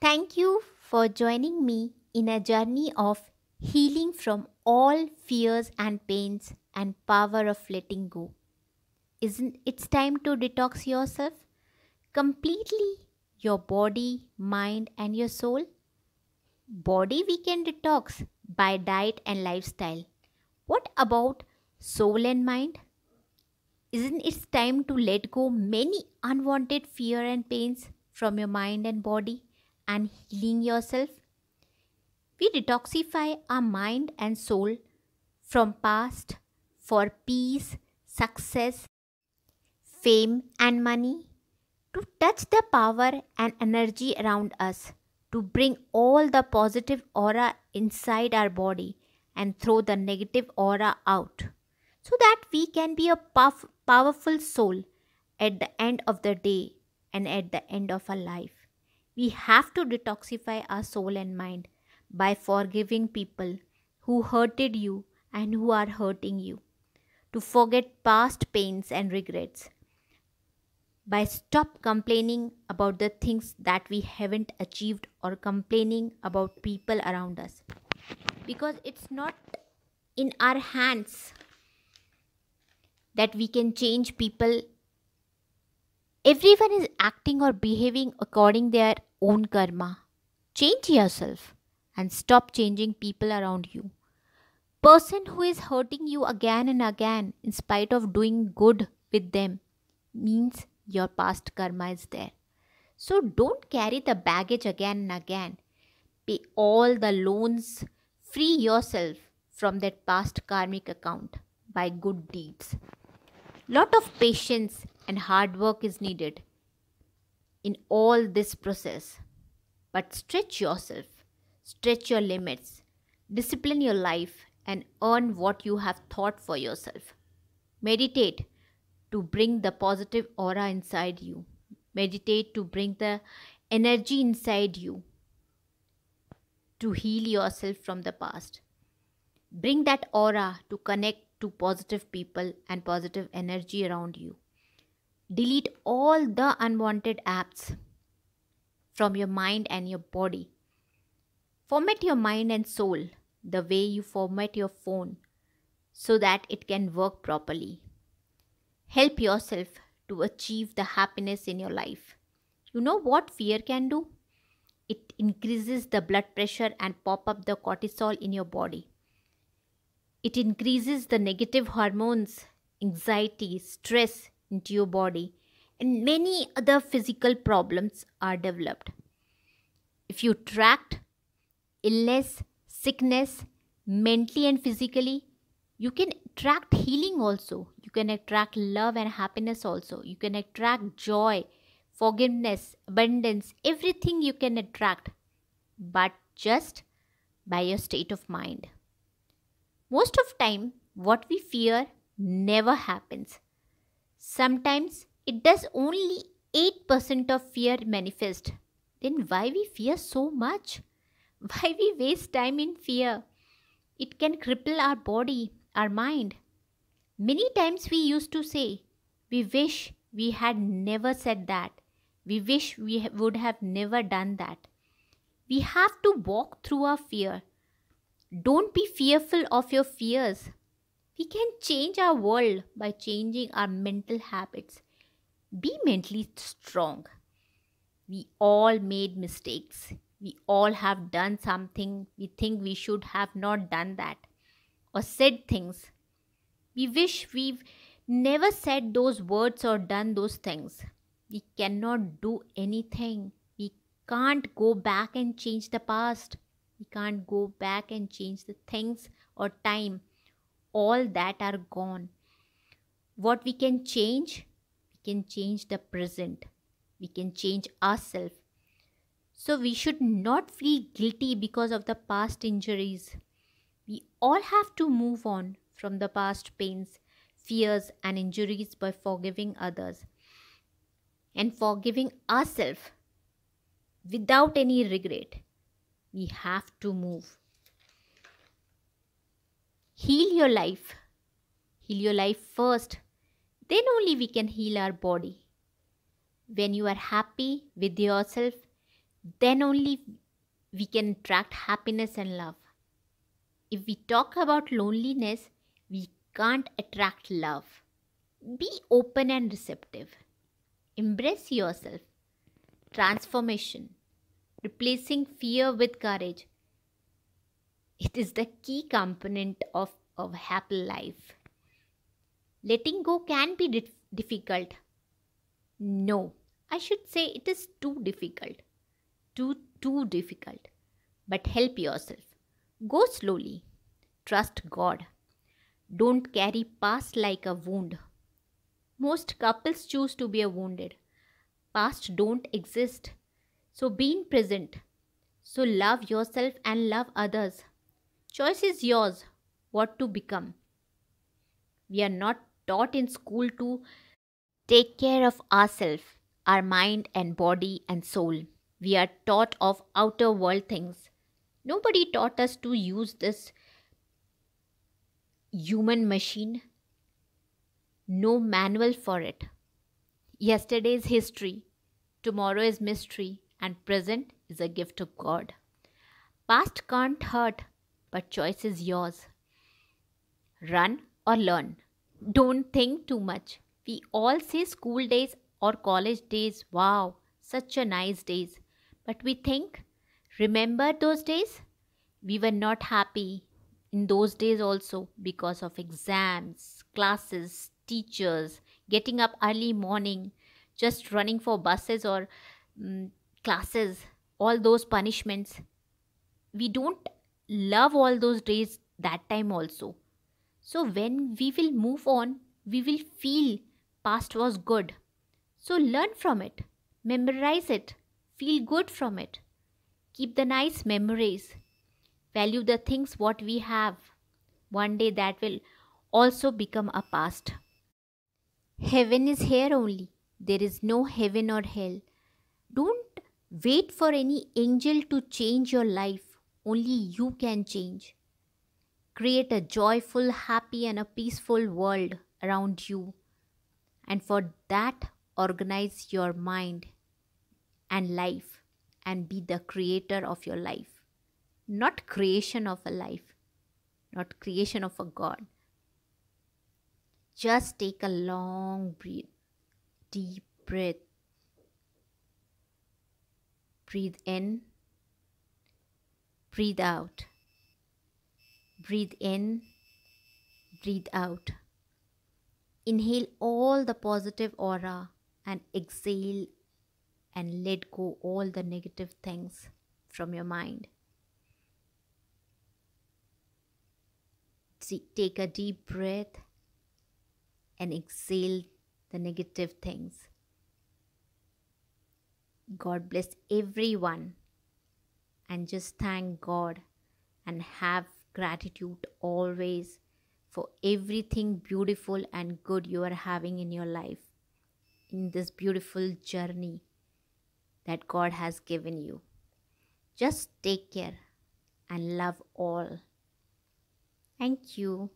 Thank you for joining me in a journey of healing from all fears and pains and power of letting go. Isn't it's time to detox yourself completely your body, mind and your soul? Body we can detox by diet and lifestyle. What about soul and mind? Isn't it time to let go many unwanted fear and pains from your mind and body? and healing yourself. We detoxify our mind and soul from past for peace, success, fame, and money, to touch the power and energy around us, to bring all the positive aura inside our body and throw the negative aura out, so that we can be a powerful soul at the end of the day and at the end of our life. We have to detoxify our soul and mind by forgiving people who hurted you and who are hurting you, to forget past pains and regrets, by stop complaining about the things that we haven't achieved or complaining about people around us because it's not in our hands that we can change people everyone is acting or behaving according their own karma. Change yourself and stop changing people around you. Person who is hurting you again and again in spite of doing good with them means your past karma is there. So don't carry the baggage again and again. Pay all the loans, free yourself from that past karmic account by good deeds. Lot of patience and hard work is needed in all this process. But stretch yourself, stretch your limits, discipline your life, and earn what you have thought for yourself. Meditate to bring the positive aura inside you, meditate to bring the energy inside you to heal yourself from the past. Bring that aura to connect to positive people and positive energy around you. Delete all the unwanted apps from your mind and your body. Format your mind and soul the way you format your phone so that it can work properly. Help yourself to achieve the happiness in your life. You know what fear can do? It increases the blood pressure and pop up the cortisol in your body. It increases the negative hormones, anxiety, stress, into your body and many other physical problems are developed. If you tract illness, sickness, mentally and physically, you can attract healing also. You can attract love and happiness also. You can attract joy, forgiveness, abundance, everything you can attract, but just by your state of mind. Most of time, what we fear never happens Sometimes it does only 8% of fear manifest. Then why we fear so much? Why we waste time in fear? It can cripple our body, our mind. Many times we used to say, we wish we had never said that. We wish we would have never done that. We have to walk through our fear. Don't be fearful of your fears. We can change our world by changing our mental habits. Be mentally strong. We all made mistakes. We all have done something we think we should have not done that or said things. We wish we've never said those words or done those things. We cannot do anything. We can't go back and change the past. We can't go back and change the things or time all that are gone. What we can change? We can change the present. We can change ourselves. So we should not feel guilty because of the past injuries. We all have to move on from the past pains, fears, and injuries by forgiving others and forgiving ourselves without any regret. We have to move heal your life. Heal your life first. Then only we can heal our body. When you are happy with yourself, then only we can attract happiness and love. If we talk about loneliness, we can't attract love. Be open and receptive. Embrace yourself. Transformation. Replacing fear with courage. It is the key component of, of happy life. Letting go can be difficult. No, I should say it is too difficult. Too, too difficult. But help yourself. Go slowly. Trust God. Don't carry past like a wound. Most couples choose to be wounded. Past don't exist. So be in present. So love yourself and love others. Choice is yours what to become. We are not taught in school to take care of ourselves, our mind and body and soul. We are taught of outer world things. Nobody taught us to use this human machine. No manual for it. Yesterday is history, tomorrow is mystery, and present is a gift of God. Past can't hurt, but choice is yours. Run or learn. Don't think too much. We all say school days or college days, wow, such a nice days. But we think, remember those days? We were not happy in those days also because of exams, classes, teachers, getting up early morning, just running for buses or um, classes, all those punishments. We don't love all those days that time also. So when we will move on, we will feel past was good. So learn from it, memorize it, feel good from it. Keep the nice memories. Value the things what we have. One day that will also become a past. Heaven is here only. There is no heaven or hell. Don't wait for any angel to change your life only you can change. Create a joyful, happy, and a peaceful world around you. And for that, organize your mind and life and be the creator of your life. Not creation of a life, not creation of a God. Just take a long breath, deep breath. Breathe in breathe out, breathe in, breathe out. Inhale all the positive aura and exhale and let go all the negative things from your mind. Take a deep breath and exhale the negative things. God bless everyone and just thank God and have gratitude always for everything beautiful and good you are having in your life in this beautiful journey that God has given you. Just take care and love all. Thank you.